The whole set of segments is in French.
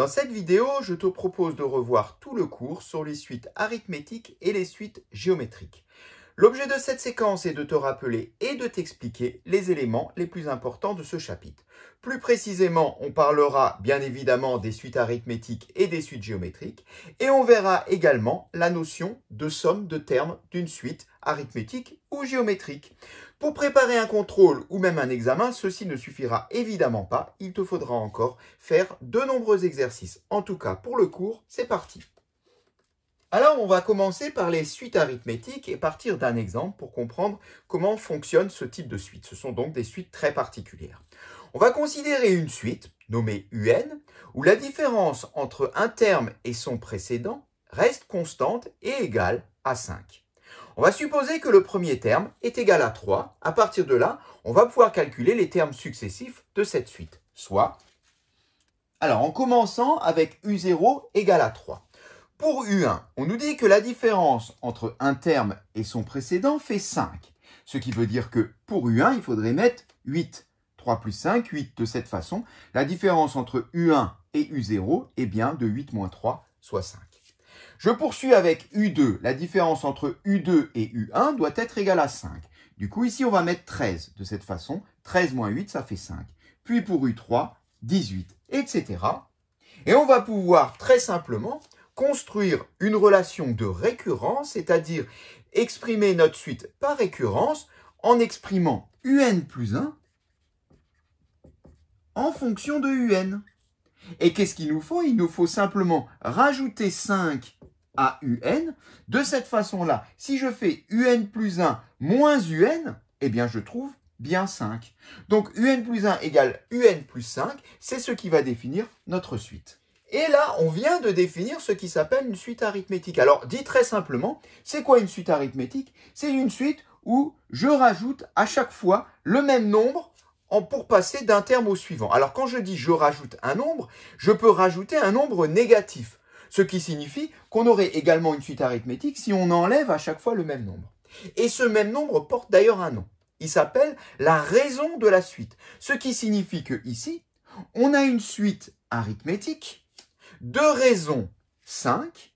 Dans cette vidéo, je te propose de revoir tout le cours sur les suites arithmétiques et les suites géométriques. L'objet de cette séquence est de te rappeler et de t'expliquer les éléments les plus importants de ce chapitre. Plus précisément, on parlera bien évidemment des suites arithmétiques et des suites géométriques, et on verra également la notion de somme de termes d'une suite arithmétique ou géométrique. Pour préparer un contrôle ou même un examen, ceci ne suffira évidemment pas. Il te faudra encore faire de nombreux exercices. En tout cas, pour le cours, c'est parti. Alors, on va commencer par les suites arithmétiques et partir d'un exemple pour comprendre comment fonctionne ce type de suite. Ce sont donc des suites très particulières. On va considérer une suite, nommée UN, où la différence entre un terme et son précédent reste constante et égale à 5. On va supposer que le premier terme est égal à 3. À partir de là, on va pouvoir calculer les termes successifs de cette suite, soit... Alors, en commençant avec U0 égale à 3. Pour U1, on nous dit que la différence entre un terme et son précédent fait 5. Ce qui veut dire que pour U1, il faudrait mettre 8. 3 plus 5, 8 de cette façon. La différence entre U1 et U0 est bien de 8 moins 3, soit 5. Je poursuis avec U2. La différence entre U2 et U1 doit être égale à 5. Du coup, ici, on va mettre 13 de cette façon. 13 moins 8, ça fait 5. Puis pour U3, 18, etc. Et on va pouvoir très simplement construire une relation de récurrence, c'est-à-dire exprimer notre suite par récurrence en exprimant un plus 1 en fonction de un. Et qu'est-ce qu'il nous faut Il nous faut simplement rajouter 5 à UN. De cette façon-là, si je fais UN plus 1 moins UN, eh bien je trouve bien 5. Donc UN plus 1 égale UN plus 5, c'est ce qui va définir notre suite. Et là, on vient de définir ce qui s'appelle une suite arithmétique. Alors, dit très simplement, c'est quoi une suite arithmétique C'est une suite où je rajoute à chaque fois le même nombre pour passer d'un terme au suivant. Alors quand je dis je rajoute un nombre, je peux rajouter un nombre négatif, ce qui signifie qu'on aurait également une suite arithmétique si on enlève à chaque fois le même nombre. Et ce même nombre porte d'ailleurs un nom. Il s'appelle la raison de la suite, ce qui signifie que ici, on a une suite arithmétique de raison 5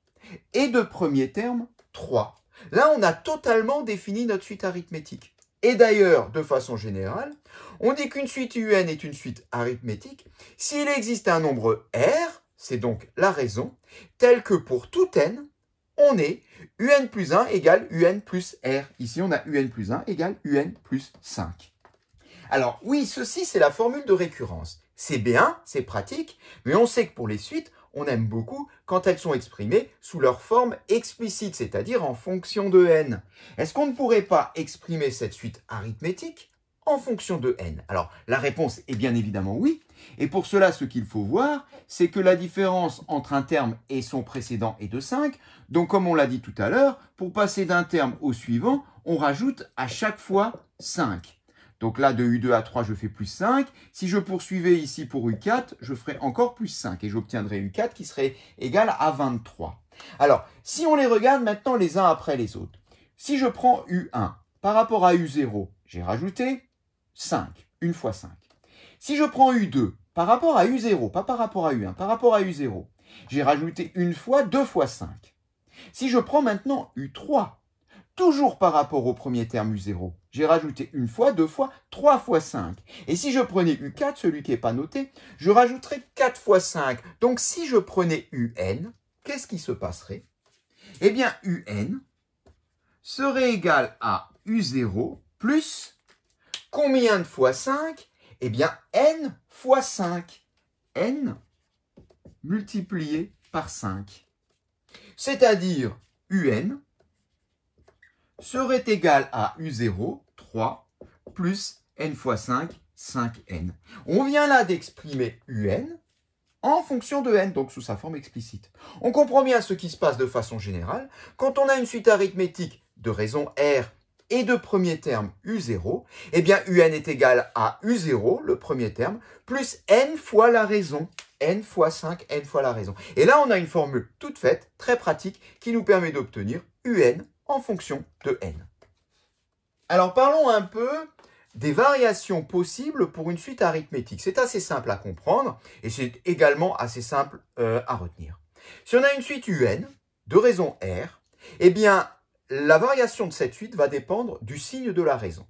et de premier terme 3. Là, on a totalement défini notre suite arithmétique. Et d'ailleurs, de façon générale, on dit qu'une suite UN est une suite arithmétique. S'il existe un nombre R, c'est donc la raison, telle que pour tout n, on est UN plus 1 égale UN plus R. Ici, on a UN plus 1 égale UN plus 5. Alors oui, ceci, c'est la formule de récurrence. C'est bien, c'est pratique, mais on sait que pour les suites, on aime beaucoup quand elles sont exprimées sous leur forme explicite, c'est-à-dire en fonction de n. Est-ce qu'on ne pourrait pas exprimer cette suite arithmétique en fonction de n Alors, la réponse est bien évidemment oui. Et pour cela, ce qu'il faut voir, c'est que la différence entre un terme et son précédent est de 5. Donc, comme on l'a dit tout à l'heure, pour passer d'un terme au suivant, on rajoute à chaque fois 5. Donc là, de U2 à 3, je fais plus 5. Si je poursuivais ici pour U4, je ferais encore plus 5 et j'obtiendrais U4 qui serait égal à 23. Alors, si on les regarde maintenant les uns après les autres, si je prends U1 par rapport à U0, j'ai rajouté 5, 1 fois 5. Si je prends U2 par rapport à U0, pas par rapport à U1, par rapport à U0, j'ai rajouté une fois 2 fois 5. Si je prends maintenant U3, toujours par rapport au premier terme U0, j'ai rajouté une fois, deux fois, trois fois 5. Et si je prenais U4, celui qui n'est pas noté, je rajouterais 4 fois 5. Donc si je prenais UN, qu'est-ce qui se passerait Eh bien, UN serait égal à U0 plus Combien de fois 5 Eh bien, n fois 5. n multiplié par 5. C'est-à-dire un serait égal à u0, 3, plus n fois 5, 5n. On vient là d'exprimer un en fonction de n, donc sous sa forme explicite. On comprend bien ce qui se passe de façon générale. Quand on a une suite arithmétique de raison r et de premier terme U0, eh bien UN est égal à U0, le premier terme, plus n fois la raison, n fois 5, n fois la raison. Et là, on a une formule toute faite, très pratique, qui nous permet d'obtenir UN en fonction de n. Alors parlons un peu des variations possibles pour une suite arithmétique. C'est assez simple à comprendre et c'est également assez simple euh, à retenir. Si on a une suite UN de raison R, eh bien la variation de cette suite va dépendre du signe de la raison.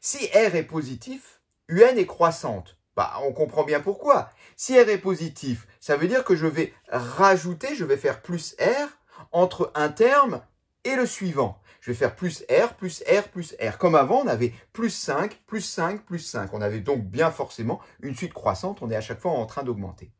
Si R est positif, UN est croissante. Bah, on comprend bien pourquoi. Si R est positif, ça veut dire que je vais rajouter, je vais faire plus R entre un terme et le suivant. Je vais faire plus R, plus R, plus R. Comme avant, on avait plus 5, plus 5, plus 5. On avait donc bien forcément une suite croissante. On est à chaque fois en train d'augmenter.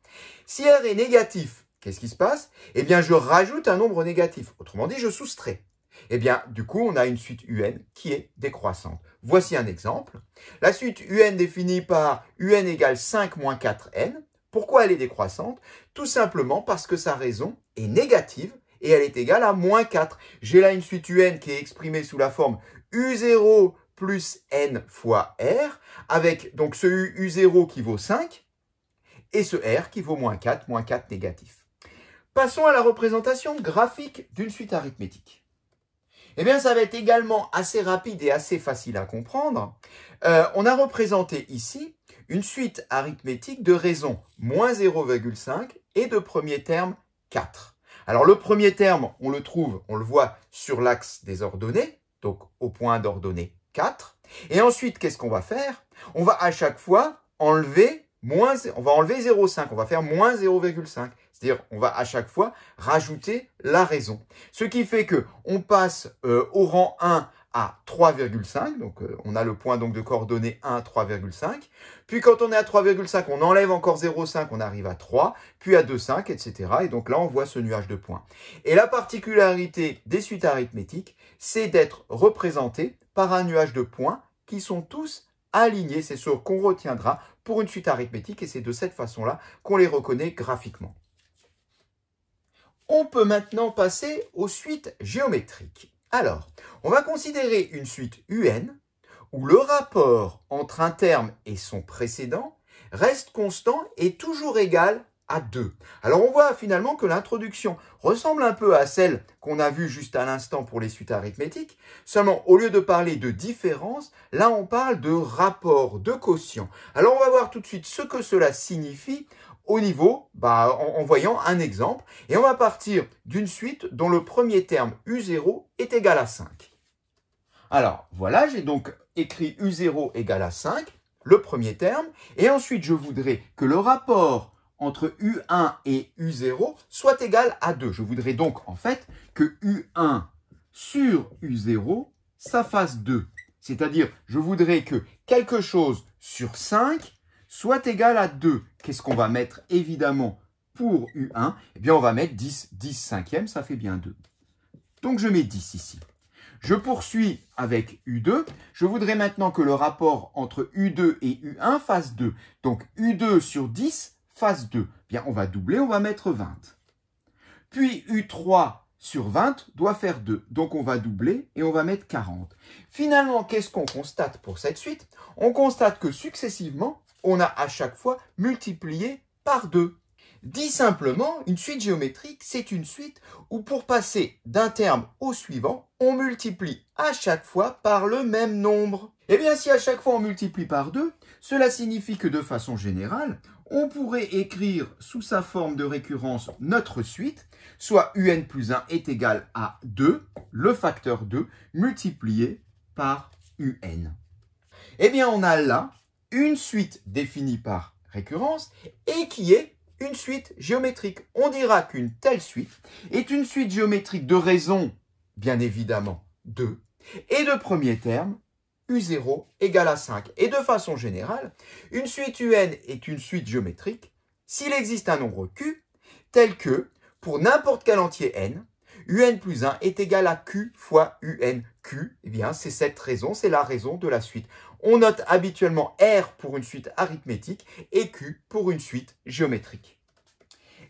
Si R est négatif, qu'est-ce qui se passe Eh bien, je rajoute un nombre négatif. Autrement dit, je soustrais. Eh bien, du coup, on a une suite UN qui est décroissante. Voici un exemple. La suite UN définie par UN égale 5 moins 4N. Pourquoi elle est décroissante Tout simplement parce que sa raison est négative et elle est égale à moins 4. J'ai là une suite UN qui est exprimée sous la forme U0 plus N fois R, avec donc ce U, 0 qui vaut 5 et ce R qui vaut moins 4, moins 4 négatif. Passons à la représentation graphique d'une suite arithmétique. Eh bien, ça va être également assez rapide et assez facile à comprendre. Euh, on a représenté ici une suite arithmétique de raison moins 0,5 et de premier terme 4. Alors, le premier terme, on le trouve, on le voit sur l'axe des ordonnées, donc au point d'ordonnée 4. Et ensuite, qu'est-ce qu'on va faire On va à chaque fois enlever moins, on va enlever 0,5, on va faire moins 0,5. C'est-à-dire, on va à chaque fois rajouter la raison. Ce qui fait que on passe euh, au rang 1 à 3,5, donc euh, on a le point donc de coordonnées 1 3,5. Puis quand on est à 3,5, on enlève encore 0,5, on arrive à 3, puis à 2,5, etc. Et donc là, on voit ce nuage de points. Et la particularité des suites arithmétiques, c'est d'être représenté par un nuage de points qui sont tous aligné, C'est ce qu'on retiendra pour une suite arithmétique et c'est de cette façon-là qu'on les reconnaît graphiquement. On peut maintenant passer aux suites géométriques. Alors, on va considérer une suite UN où le rapport entre un terme et son précédent reste constant et toujours égal alors on voit finalement que l'introduction ressemble un peu à celle qu'on a vue juste à l'instant pour les suites arithmétiques, seulement au lieu de parler de différence, là on parle de rapport, de quotient. Alors on va voir tout de suite ce que cela signifie au niveau, bah, en, voyant un exemple, et on va partir d'une suite dont le premier terme U0 est égal à 5. Alors voilà, j'ai donc écrit U0 égal à 5, le premier terme, et ensuite je voudrais que le rapport entre U1 et U0 soit égal à 2. Je voudrais donc en fait que U1 sur U0, ça fasse 2. C'est-à-dire, je voudrais que quelque chose sur 5 soit égal à 2. Qu'est-ce qu'on va mettre évidemment pour U1 Eh bien, on va mettre 10, 10 cinquième, ça fait bien 2. Donc, je mets 10 ici. Je poursuis avec U2. Je voudrais maintenant que le rapport entre U2 et U1 fasse 2. Donc, U2 sur 10, phase 2. Bien, on va doubler, on va mettre 20. Puis U3 sur 20 doit faire 2. Donc on va doubler et on va mettre 40. Finalement, qu'est-ce qu'on constate pour cette suite On constate que successivement, on a à chaque fois multiplié par 2. Dit simplement, une suite géométrique, c'est une suite où pour passer d'un terme au suivant, on multiplie à chaque fois par le même nombre. Eh bien, si à chaque fois on multiplie par 2, cela signifie que de façon générale, on pourrait écrire sous sa forme de récurrence notre suite, soit un plus 1 est égal à 2, le facteur 2, multiplié par un. Eh bien, on a là une suite définie par récurrence et qui est une suite géométrique. On dira qu'une telle suite est une suite géométrique de raison, bien évidemment, 2, et de premier terme, U0 égale à 5. Et de façon générale, une suite UN est une suite géométrique s'il existe un nombre Q tel que, pour n'importe quel entier n, UN plus 1 est égal à Q fois UN Q, eh bien, c'est cette raison, c'est la raison de la suite. On note habituellement R pour une suite arithmétique et Q pour une suite géométrique.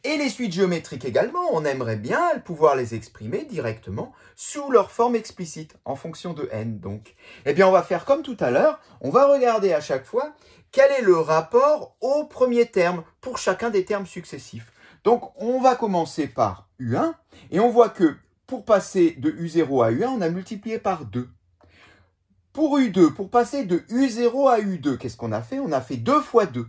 Et les suites géométriques également, on aimerait bien pouvoir les exprimer directement sous leur forme explicite, en fonction de n donc. Eh bien, on va faire comme tout à l'heure, on va regarder à chaque fois quel est le rapport au premier terme pour chacun des termes successifs. Donc, on va commencer par U1, et on voit que pour passer de U0 à U1, on a multiplié par 2. Pour U2, pour passer de U0 à U2, qu'est-ce qu'on a fait On a fait 2 fois 2.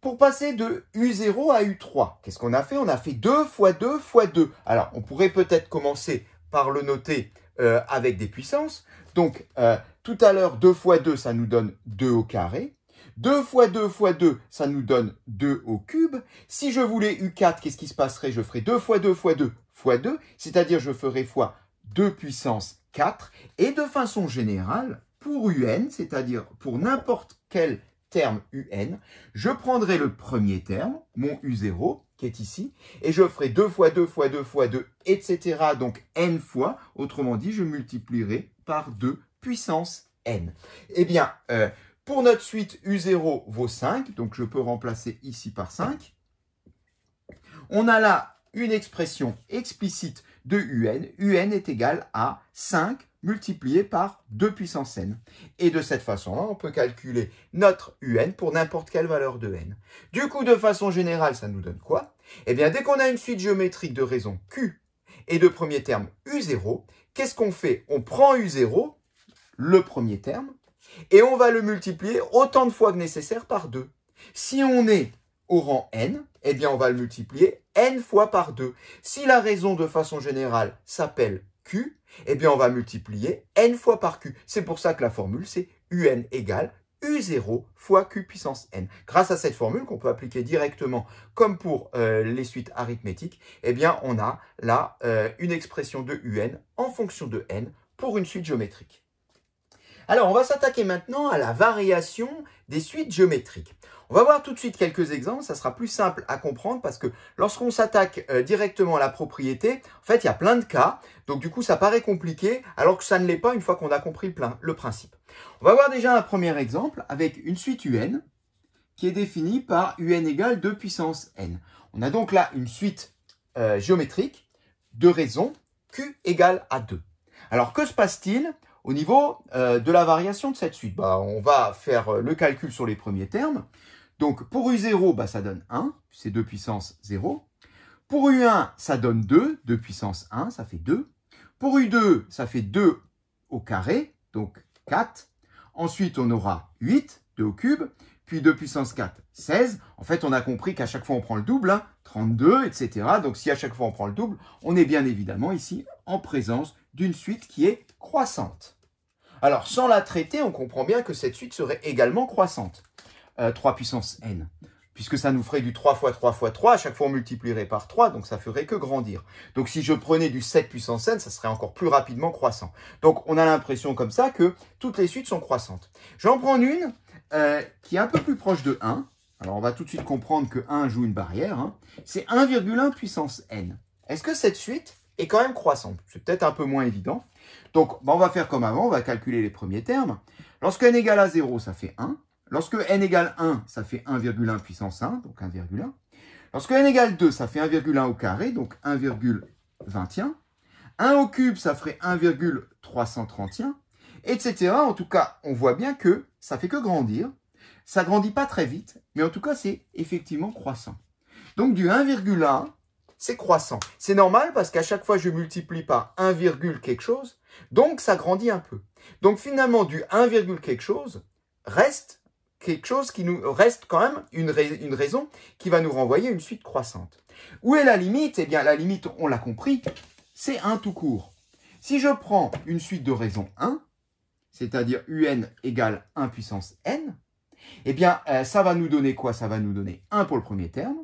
Pour passer de U0 à U3, qu'est-ce qu'on a fait On a fait 2 fois 2 fois 2. Alors, on pourrait peut-être commencer par le noter euh, avec des puissances. Donc, euh, tout à l'heure, 2 fois 2, ça nous donne 2 au carré. 2 fois 2 fois 2, ça nous donne 2 au cube. Si je voulais U4, qu'est-ce qui se passerait Je ferais 2 fois 2 fois 2, fois 2, c'est-à-dire je ferai fois 2 puissance 4, et de façon générale, pour un, c'est-à-dire pour n'importe quel terme un, je prendrai le premier terme, mon u0, qui est ici, et je ferai 2 fois 2 fois 2 fois 2, etc., donc n fois, autrement dit, je multiplierai par 2 puissance n. Et eh bien, euh, pour notre suite, u0 vaut 5, donc je peux remplacer ici par 5. On a là une expression explicite de un, un est égal à 5 multiplié par 2 puissance n. Et de cette façon-là, on peut calculer notre un pour n'importe quelle valeur de n. Du coup, de façon générale, ça nous donne quoi Eh bien, dès qu'on a une suite géométrique de raison q et de premier terme u0, qu'est-ce qu'on fait On prend u0, le premier terme, et on va le multiplier autant de fois que nécessaire par 2. Si on est au rang n, eh bien on va le multiplier n fois par 2. Si la raison de façon générale s'appelle q, eh bien on va multiplier n fois par q. C'est pour ça que la formule c'est un égale U0 fois Q puissance N. Grâce à cette formule qu'on peut appliquer directement comme pour euh, les suites arithmétiques, eh bien on a là euh, une expression de UN en fonction de N pour une suite géométrique. Alors, on va s'attaquer maintenant à la variation des suites géométriques. On va voir tout de suite quelques exemples, ça sera plus simple à comprendre parce que lorsqu'on s'attaque euh, directement à la propriété, en fait, il y a plein de cas, donc du coup, ça paraît compliqué, alors que ça ne l'est pas une fois qu'on a compris le, principe. On va voir déjà un premier exemple avec une suite UN qui est définie par UN égale 2 puissance N. On a donc là une suite euh, géométrique de raison Q égale à 2. Alors, que se passe-t-il au niveau euh, de la variation de cette suite, bah, on va faire euh, le calcul sur les premiers termes. Donc pour U0, bah, ça donne 1, c'est 2 puissance 0. Pour U1, ça donne 2, 2 puissance 1, ça fait 2. Pour U2, ça fait 2 au carré, donc 4. Ensuite, on aura 8, 2 au cube, puis 2 puissance 4, 16. En fait, on a compris qu'à chaque fois, on prend le double, 32, hein, etc. Donc si à chaque fois, on prend le double, on est bien évidemment ici en présence d'une suite qui est croissante. Alors, sans la traiter, on comprend bien que cette suite serait également croissante. 3 euh, puissance n, puisque ça nous ferait du 3 fois 3 fois 3, à chaque fois on multiplierait par 3, donc ça ferait que grandir. Donc si je prenais du 7 puissance n, ça serait encore plus rapidement croissant. Donc on a l'impression comme ça que toutes les suites sont croissantes. J'en prends une euh, qui est un peu plus proche de 1. Alors on va tout de suite comprendre que 1 joue une barrière. Hein. C'est 1,1 puissance n. Est-ce que cette suite est quand même croissant. C'est peut-être un peu moins évident. Donc, bah, on va faire comme avant, on va calculer les premiers termes. Lorsque n égale à 0, ça fait 1. Lorsque n égale 1, ça fait 1,1 puissance 1, donc 1,1. Lorsque n égale 2, ça fait 1,1 au carré, donc 1,21. 1 au cube, ça ferait 1,331, etc. En tout cas, on voit bien que ça fait que grandir. Ça grandit pas très vite, mais en tout cas, c'est effectivement croissant. Donc du 1,1 c'est croissant. C'est normal parce qu'à chaque fois, je multiplie par 1, quelque chose, donc ça grandit un peu. Donc finalement, du 1, quelque chose reste quelque chose qui nous reste quand même une, raison qui va nous renvoyer une suite croissante. Où est la limite Eh bien, la limite, on l'a compris, c'est 1 tout court. Si je prends une suite de raisons 1, c'est-à-dire un égale 1 puissance n, eh bien, euh, ça va nous donner quoi Ça va nous donner 1 pour le premier terme,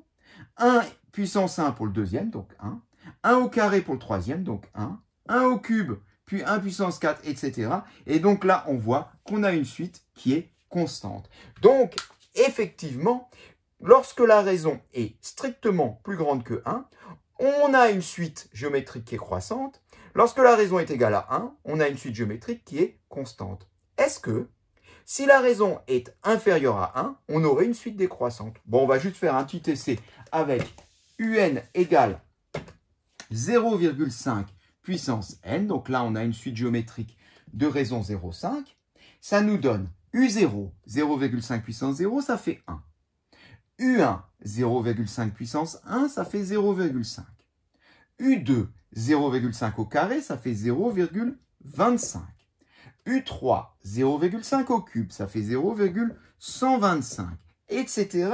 1 puissance 1 pour le deuxième, donc 1. 1 au carré pour le troisième, donc 1. 1 au cube, puis 1 puissance 4, etc. Et donc là, on voit qu'on a une suite qui est constante. Donc, effectivement, lorsque la raison est strictement plus grande que 1, on a une suite géométrique qui est croissante. Lorsque la raison est égale à 1, on a une suite géométrique qui est constante. Est-ce que si la raison est inférieure à 1, on aurait une suite décroissante. Bon, on va juste faire un petit essai avec un égale 0,5 puissance n. Donc là, on a une suite géométrique de raison 0,5. Ça nous donne U0, 0,5 puissance 0, ça fait 1. U1, 0,5 puissance 1, ça fait 0,5. U2, 0,5 au carré, ça fait 0,25. U3, 0,5 au cube, ça fait 0,125, etc.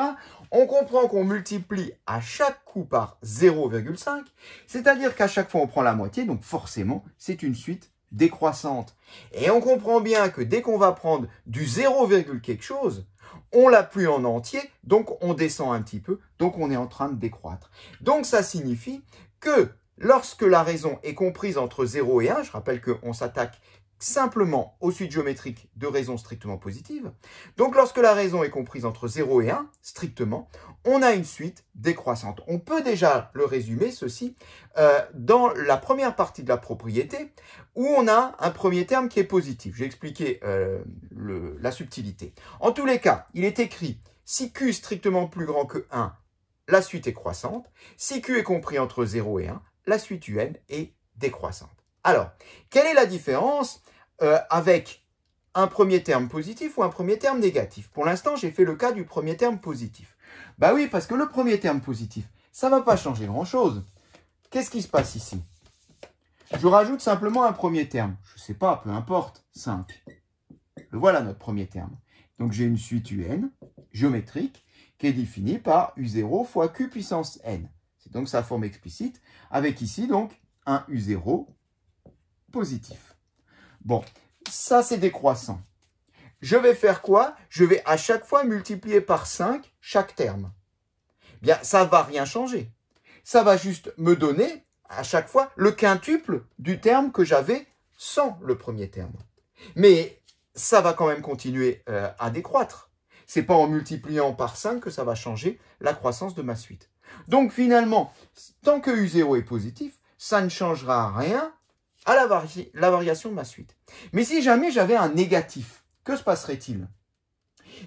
On comprend qu'on multiplie à chaque coup par 0,5, c'est-à-dire qu'à chaque fois on prend la moitié, donc forcément c'est une suite décroissante. Et on comprend bien que dès qu'on va prendre du 0, quelque chose, on l'a plus en entier, donc on descend un petit peu, donc on est en train de décroître. Donc ça signifie que lorsque la raison est comprise entre 0 et 1, je rappelle qu'on s'attaque simplement aux suites géométriques de raisons strictement positives. Donc lorsque la raison est comprise entre 0 et 1, strictement, on a une suite décroissante. On peut déjà le résumer, ceci, euh, dans la première partie de la propriété, où on a un premier terme qui est positif. J'ai expliqué euh, la subtilité. En tous les cas, il est écrit, si Q est strictement plus grand que 1, la suite est croissante. Si Q est compris entre 0 et 1, la suite UN est décroissante. Alors, quelle est la différence euh, avec un premier terme positif ou un premier terme négatif. Pour l'instant, j'ai fait le cas du premier terme positif. Bah oui, parce que le premier terme positif, ça ne va pas changer grand-chose. Qu'est-ce qui se passe ici Je rajoute simplement un premier terme. Je ne sais pas, peu importe, 5. voilà notre premier terme. Donc j'ai une suite UN géométrique qui est définie par U0 fois Q puissance N. C'est donc sa forme explicite, avec ici donc un U0 positif. Bon, ça c'est décroissant. Je vais faire quoi Je vais à chaque fois multiplier par 5 chaque terme. bien, ça va rien changer. Ça va juste me donner à chaque fois le quintuple du terme que j'avais sans le premier terme. Mais ça va quand même continuer euh, à décroître. n'est pas en multipliant par 5 que ça va changer la croissance de ma suite. Donc finalement, tant que U0 est positif, ça ne changera rien à la, variation de ma suite. Mais si jamais j'avais un négatif, que se passerait-il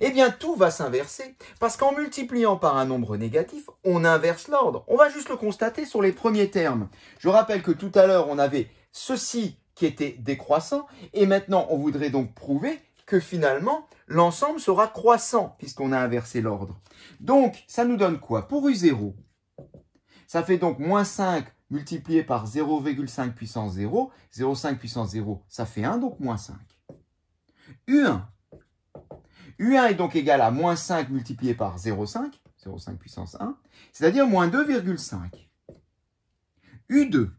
eh bien tout va s'inverser, parce qu'en multipliant par un nombre négatif, on inverse l'ordre. On va juste le constater sur les premiers termes. Je rappelle que tout à l'heure, on avait ceci qui était décroissant, et maintenant on voudrait donc prouver que finalement, l'ensemble sera croissant, puisqu'on a inversé l'ordre. Donc, ça nous donne quoi Pour U0, ça fait donc moins 5 multiplié par 0,5 puissance 0. 0,5 puissance 0, ça fait 1, donc moins 5. U1. U1 est donc égal à moins 5 multiplié par 0,5, 0,5 puissance 1, c'est-à-dire moins 2,5. U2.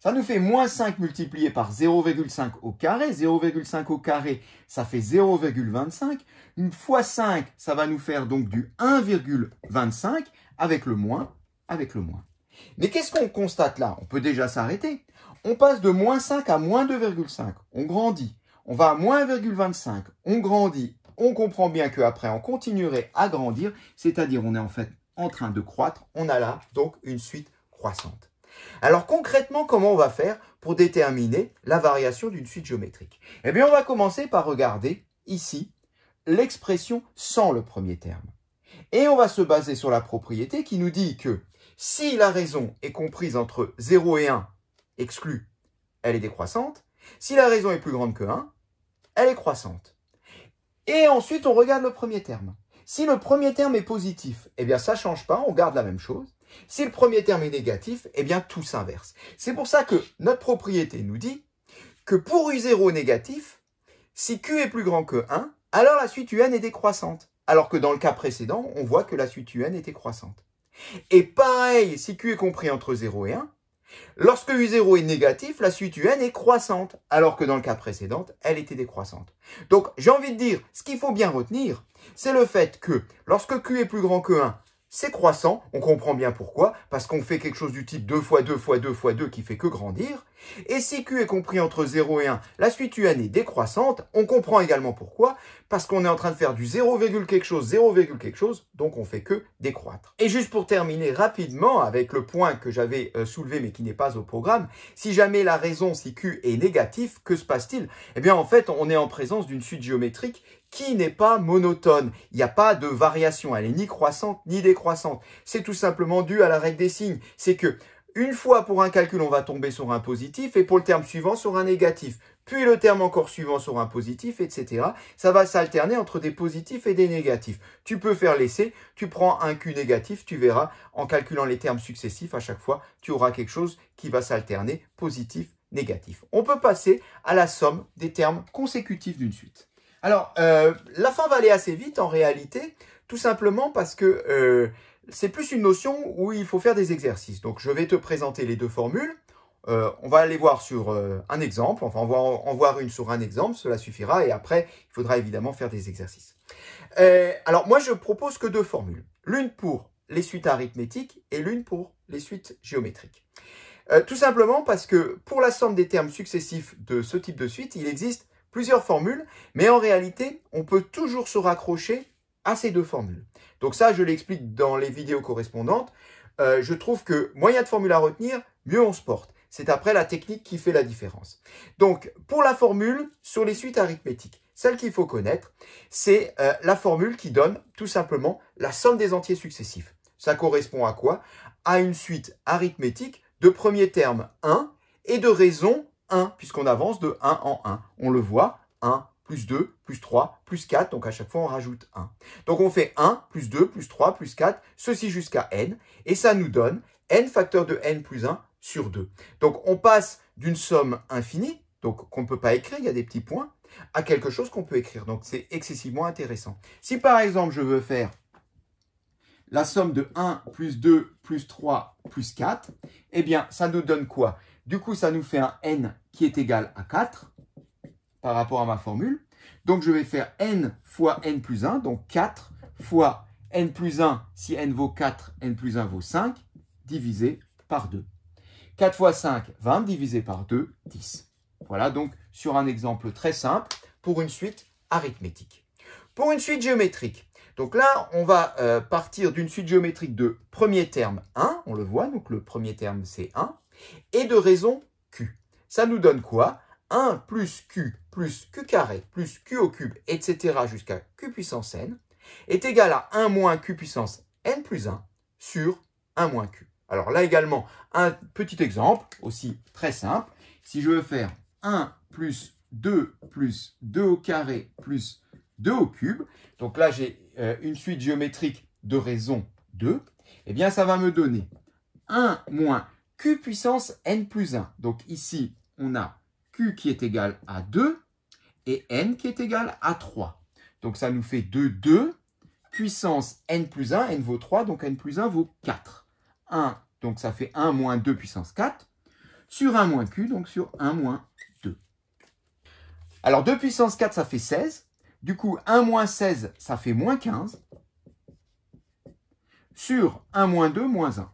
Ça nous fait moins 5 multiplié par 0,5 au carré. 0,5 au carré, ça fait 0,25. Une fois 5, ça va nous faire donc du 1,25 avec le moins, avec le moins. Mais qu'est-ce qu'on constate là On peut déjà s'arrêter. On passe de moins 5 à moins 2,5. On grandit. On va à moins 1,25. On grandit. On comprend bien qu'après, on continuerait à grandir. C'est-à-dire, on est en fait en train de croître. On a là donc une suite croissante. Alors concrètement, comment on va faire pour déterminer la variation d'une suite géométrique Eh bien, on va commencer par regarder ici l'expression sans le premier terme. Et on va se baser sur la propriété qui nous dit que si la raison est comprise entre 0 et 1, exclue, elle est décroissante. Si la raison est plus grande que 1, elle est croissante. Et ensuite, on regarde le premier terme. Si le premier terme est positif, eh bien ça ne change pas, on garde la même chose. Si le premier terme est négatif, eh bien tout s'inverse. C'est pour ça que notre propriété nous dit que pour U0 négatif, si Q est plus grand que 1, alors la suite UN est décroissante alors que dans le cas précédent, on voit que la suite UN était croissante. Et pareil, si Q est compris entre 0 et 1, lorsque U0 est négatif, la suite UN est croissante, alors que dans le cas précédent, elle était décroissante. Donc j'ai envie de dire, ce qu'il faut bien retenir, c'est le fait que lorsque Q est plus grand que 1, c'est croissant, on comprend bien pourquoi, parce qu'on fait quelque chose du type 2 fois 2 fois 2 fois 2 qui fait que grandir. Et si Q est compris entre 0 et 1, la suite UN est décroissante, on comprend également pourquoi, parce qu'on est en train de faire du 0, quelque chose, 0, quelque chose, donc on fait que décroître. Et juste pour terminer rapidement avec le point que j'avais euh, soulevé mais qui n'est pas au programme, si jamais la raison si Q est négatif, que se passe-t-il Eh bien en fait, on est en présence d'une suite géométrique qui n'est pas monotone. Il n'y a pas de variation, elle est ni croissante ni décroissante. C'est tout simplement dû à la règle des signes. C'est que une fois pour un calcul, on va tomber sur un positif et pour le terme suivant sur un négatif. Puis le terme encore suivant sur un positif, etc. Ça va s'alterner entre des positifs et des négatifs. Tu peux faire l'essai, tu prends un Q négatif, tu verras, en calculant les termes successifs à chaque fois, tu auras quelque chose qui va s'alterner positif, négatif. On peut passer à la somme des termes consécutifs d'une suite. Alors, euh, la fin va aller assez vite en réalité, tout simplement parce que euh, c'est plus une notion où il faut faire des exercices. Donc, je vais te présenter les deux formules. Euh, on va aller voir sur un exemple, enfin, on va en voir une sur un exemple, cela suffira, et après, il faudra évidemment faire des exercices. alors, moi, je propose que deux formules. L'une pour les suites arithmétiques et l'une pour les suites géométriques. tout simplement parce que pour la somme des termes successifs de ce type de suite, il existe plusieurs formules, mais en réalité, on peut toujours se raccrocher à ces deux formules. Donc ça, je l'explique dans les vidéos correspondantes. Euh, je trouve que moyen de formules à retenir, mieux on se porte. C'est après la technique qui fait la différence. Donc, pour la formule sur les suites arithmétiques, celle qu'il faut connaître, c'est euh, la formule qui donne tout simplement la somme des entiers successifs. Ça correspond à quoi À une suite arithmétique de premier terme 1 et de raison 1, puisqu'on avance de 1 en 1. On le voit, 1 plus 2, plus 3, plus 4. Donc à chaque fois, on rajoute 1. Donc on fait 1, plus 2, plus 3, plus 4, ceci jusqu'à n. Et ça nous donne n facteur de n plus 1 sur 2. Donc on passe d'une somme infinie, donc qu'on ne peut pas écrire, il y a des petits points, à quelque chose qu'on peut écrire. Donc c'est excessivement intéressant. Si par exemple, je veux faire la somme de 1 plus 2 plus 3 plus 4, eh bien, ça nous donne quoi du coup, ça nous fait un n qui est égal à 4 par rapport à ma formule. Donc, je vais faire n fois n plus 1, donc 4 fois n plus 1, si n vaut 4, n plus 1 vaut 5, divisé par 2. 4 fois 5, 20, divisé par 2, 10. Voilà donc sur un exemple très simple pour une suite arithmétique. Pour une suite géométrique, donc là, on va euh, partir d'une suite géométrique de premier terme 1, on le voit, donc le premier terme c'est 1, et de raison Q. Ça nous donne quoi 1 plus Q plus Q carré plus Q au cube, etc. jusqu'à Q puissance N, est égal à 1 moins Q puissance N plus 1 sur 1 moins Q. Alors là également, un petit exemple, aussi très simple. Si je veux faire 1 plus 2 plus 2 au carré plus 2 au cube, donc là j'ai euh, une suite géométrique de raison 2, eh bien, ça va me donner 1 moins q puissance n plus 1. Donc ici, on a q qui est égal à 2 et n qui est égal à 3. Donc ça nous fait 2, 2 puissance n plus 1, n vaut 3, donc n plus 1 vaut 4. 1, donc ça fait 1 moins 2 puissance 4, sur 1 moins q, donc sur 1 moins 2. Alors 2 puissance 4, ça fait 16. Du coup, 1 moins 16, ça fait moins 15 sur 1 moins 2, moins 1.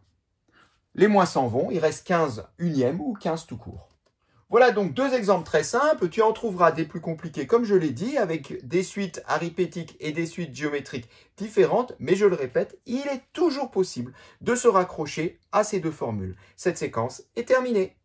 Les moins s'en vont, il reste 15 unième ou 15 tout court. Voilà donc deux exemples très simples. Tu en trouveras des plus compliqués, comme je l'ai dit, avec des suites arithmétiques et des suites géométriques différentes. Mais je le répète, il est toujours possible de se raccrocher à ces deux formules. Cette séquence est terminée.